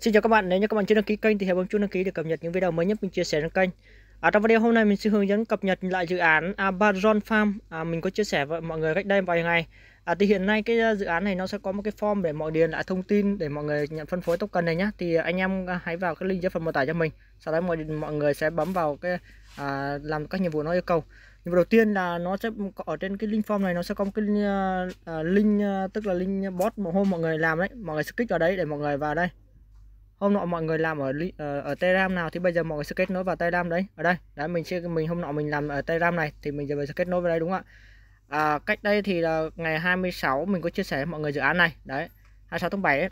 Xin chào các bạn, nếu như các bạn chưa đăng ký kênh thì hãy bấm chuông đăng ký để cập nhật những video mới nhất mình chia sẻ trên kênh. ở à, trong video hôm nay mình sẽ hướng dẫn cập nhật lại dự án Amazon Farm à, mình có chia sẻ với mọi người cách đây vài ngày. À, thì hiện nay cái à, dự án này nó sẽ có một cái form để mọi điền lại à, thông tin để mọi người nhận phân phối token này nhá. Thì anh em hãy vào cái link dưới phần mô tả cho mình. Sau đó mọi mọi người sẽ bấm vào cái à, làm các nhiệm vụ nó yêu cầu. Nhiệm vụ đầu tiên là nó sẽ ở trên cái link form này nó sẽ có một cái uh, link tức là link bot một hôm mọi người làm đấy. Mọi người click vào đấy để mọi người vào đây hôm nọ mọi người làm ở ờ, ở Telegram nào thì bây giờ mọi người sẽ kết nối vào Telegram đấy ở đây đấy mình sẽ mình hôm nọ mình làm ở Telegram này thì mình giờ mình sẽ kết nối vào đây đúng không ạ à, cách đây thì là ngày 26 mình có chia sẻ mọi người dự án này đấy 26 tháng 7 ấy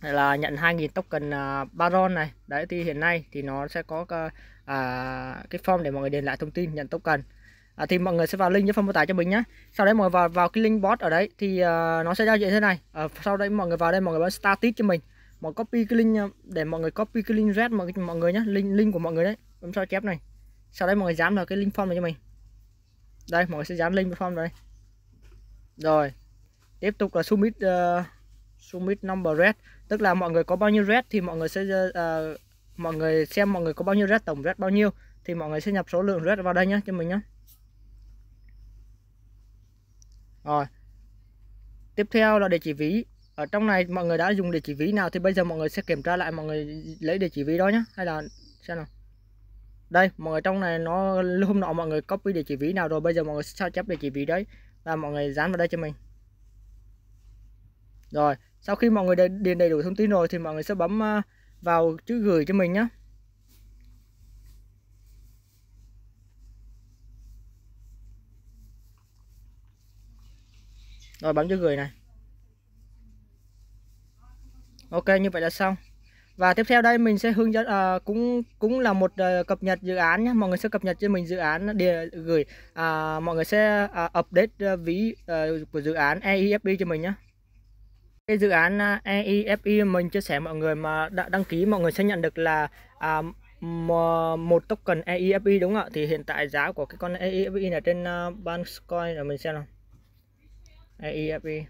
là nhận 2.000 token uh, Baron này đấy thì hiện nay thì nó sẽ có uh, uh, cái form để mọi người điền lại thông tin nhận token à, thì mọi người sẽ vào link dưới phần mô tả cho mình nhé sau đấy mọi người vào vào cái link bot ở đấy thì uh, nó sẽ giao diện thế này uh, sau đấy mọi người vào đây mọi người bấm start cho mình mọi copy cái link để mọi người copy cái link red mọi mọi người nhé link link của mọi người đấy bấm sao chép này sau đây mọi người dán vào cái link form này cho mình đây mọi người sẽ dán link form đây rồi tiếp tục là submit uh, submit number red tức là mọi người có bao nhiêu red thì mọi người sẽ uh, mọi người xem mọi người có bao nhiêu red tổng red bao nhiêu thì mọi người sẽ nhập số lượng red vào đây nhé cho mình nhé rồi tiếp theo là địa chỉ ví ở trong này mọi người đã dùng địa chỉ ví nào thì bây giờ mọi người sẽ kiểm tra lại mọi người lấy địa chỉ ví đó nhé hay là xem nào đây mọi người trong này nó hôm nọ mọi người copy địa chỉ ví nào rồi bây giờ mọi người sao chép địa chỉ ví đấy và mọi người dán vào đây cho mình rồi sau khi mọi người điền đầy đủ thông tin rồi thì mọi người sẽ bấm à, vào chữ gửi cho mình nhé rồi bấm chữ gửi này ok như vậy là xong và tiếp theo đây mình sẽ hướng dẫn à, cũng cũng là một à, cập nhật dự án nhé mọi người sẽ cập nhật cho mình dự án để gửi à, mọi người sẽ à, update ví à, của dự án EIFI cho mình nhé cái dự án EIFI mình chia sẻ mọi người mà đã đăng ký mọi người sẽ nhận được là à, một token EIFI đúng không ạ thì hiện tại giá của cái con EIFI này trên uh, Banscoin là mình xem nào EIFI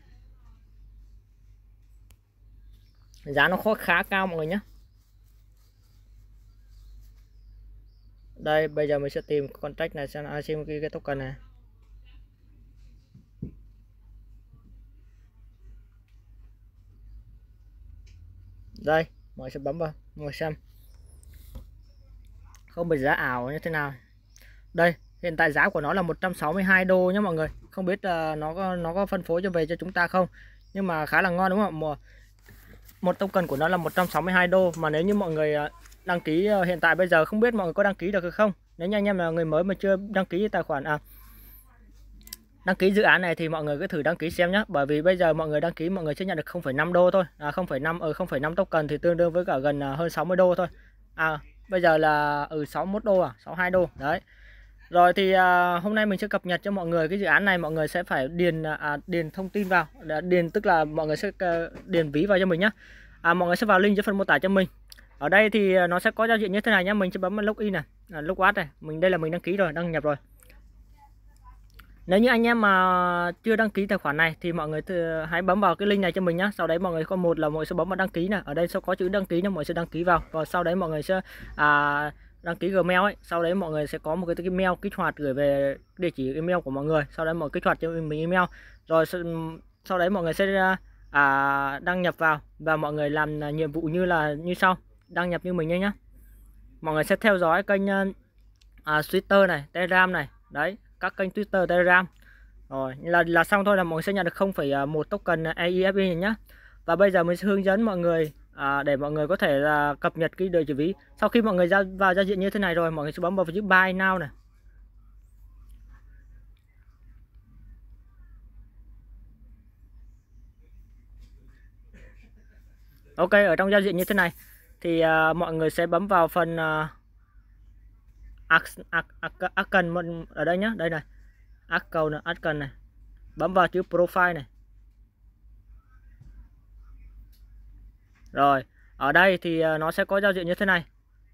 giá nó khó khá cao mọi người nhé đây bây giờ mình sẽ tìm con contract này xem ai à, xem cái, cái token này đây mọi sẽ bấm vào mọi xem không bị giá ảo như thế nào đây hiện tại giá của nó là 162 đô nhé mọi người không biết uh, nó có nó có phân phối cho về cho chúng ta không nhưng mà khá là ngon đúng không ạ một token của nó là 162 đô mà nếu như mọi người à, đăng ký à, hiện tại bây giờ không biết mọi người có đăng ký được hay không nếu như anh em là người mới mà chưa đăng ký tài khoản à đăng ký dự án này thì mọi người cứ thử đăng ký xem nhé bởi vì bây giờ mọi người đăng ký mọi người sẽ nhận được 0,5 đô thôi à 0,5 ở ừ, 0,5 token thì tương đương với cả gần à, hơn 60 đô thôi à bây giờ là ở ừ, 61 đô à 62 đô đấy rồi thì à, hôm nay mình sẽ cập nhật cho mọi người cái dự án này mọi người sẽ phải điền à, điền thông tin vào điền tức là mọi người sẽ ờ, điền ví vào cho mình nhé à, mọi người sẽ vào link dưới phần mô tả cho mình ở đây thì à, nó sẽ có giao diện như thế này nhé mình sẽ bấm log in này à, log out này mình đây là mình đăng ký rồi đăng nhập rồi nếu như anh em mà chưa đăng ký tài khoản này thì mọi người hãy bấm vào cái link này cho mình nhé sau đấy mọi người có một là mọi người sẽ bấm vào đăng ký này ở đây sẽ có chữ đăng ký là mọi người sẽ đăng ký vào và sau đấy mọi người sẽ à, đăng ký Gmail ấy, sau đấy mọi người sẽ có một cái email kích hoạt gửi về địa chỉ email của mọi người, sau đấy mọi kích hoạt cho mình email. Rồi sau đấy mọi người sẽ à, à, đăng nhập vào và mọi người làm à, nhiệm vụ như là như sau, đăng nhập như mình nhé Mọi người sẽ theo dõi kênh à, à, Twitter này, Telegram này, đấy, các kênh Twitter, Telegram. Rồi, là là xong thôi là mọi người sẽ nhận được 0,1 token EIFB nhé nhá. Và bây giờ mình sẽ hướng dẫn mọi người à, để mọi người có thể là cập nhật cái đời chỉ ví sau khi mọi người ra vào giao diện như thế này rồi mọi người sẽ bấm vào chữ buy now này ok ở trong giao diện như thế này thì à, mọi người sẽ bấm vào phần à, icon ở đây nhé đây này cầu này, icon này bấm vào chữ profile này Rồi, ở đây thì à, nó sẽ có giao diện như thế này.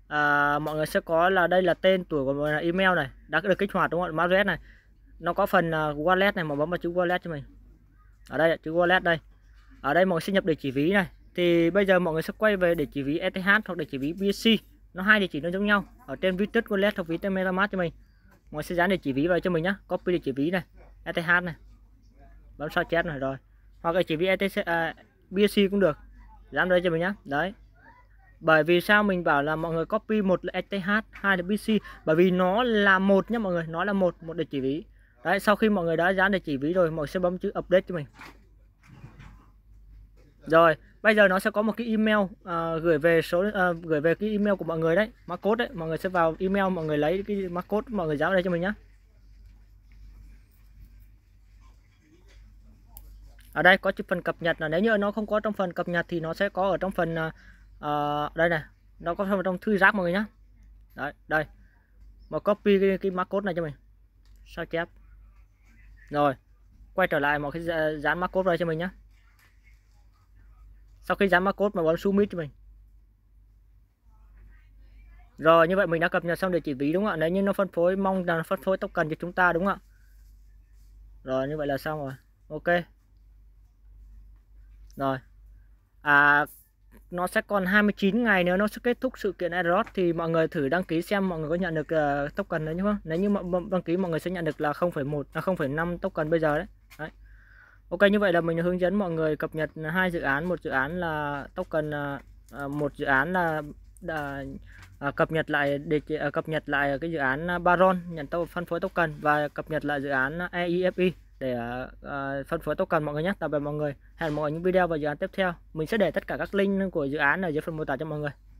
À, mọi người sẽ có là đây là tên tuổi của mình email này, đã được kích hoạt đúng không? Mã này. Nó có phần à, wallet này mà bấm vào chữ wallet cho mình. Ở đây chữ wallet đây. Ở đây mọi người sẽ nhập địa chỉ ví này. Thì bây giờ mọi người sẽ quay về địa chỉ ví ETH hoặc địa chỉ ví BSC. Nó hai địa chỉ nó giống nhau. Ở trên ví Vitus wallet hoặc ví MetaMask cho mình. Mọi người sẽ dán địa chỉ ví vào cho mình nhá. Copy địa chỉ ví này, ETH này. Bấm sao chép này rồi. Hoặc địa chỉ ví ETH uh, à, BSC cũng được làm đây cho mình nhá đấy bởi vì sao mình bảo là mọi người copy một là STH hai là BC bởi vì nó là một nhá mọi người nó là một một địa chỉ ví đấy sau khi mọi người đã dán địa chỉ ví rồi mọi người sẽ bấm chữ update cho mình rồi bây giờ nó sẽ có một cái email uh, gửi về số uh, gửi về cái email của mọi người đấy mã code đấy mọi người sẽ vào email mọi người lấy cái mã code mọi người dán đây cho mình nhá ở đây có chữ phần cập nhật là nếu như nó không có trong phần cập nhật thì nó sẽ có ở trong phần uh, đây này nó có trong thư giác mọi người nhé đấy đây mà copy cái, cái mã code này cho mình sao chép rồi quay trở lại một cái dán mã code ra cho mình nhé sau khi dán mã code mà bấm submit cho mình rồi như vậy mình đã cập nhật xong địa chỉ ví đúng không ạ nếu như nó phân phối mong là nó phân phối tốc cần cho chúng ta đúng không ạ rồi như vậy là xong rồi ok rồi à, nó sẽ còn 29 ngày nữa nó sẽ kết thúc sự kiện Aeros thì mọi người thử đăng ký xem mọi người có nhận được uh, token đấy không? Nếu như mọi, đăng ký mọi người sẽ nhận được là 0.1 là 0.5 token bây giờ đấy. đấy. Ok như vậy là mình hướng dẫn mọi người cập nhật hai dự án, một dự án là token uh, một dự án là đã, uh, cập nhật lại để uh, cập nhật lại cái dự án Baron nhận tàu phân phối token và cập nhật lại dự án EIFI để uh, phân phối token mọi người nhé tạm biệt mọi người hẹn mọi người những video và dự án tiếp theo mình sẽ để tất cả các link của dự án ở dưới phần mô tả cho mọi người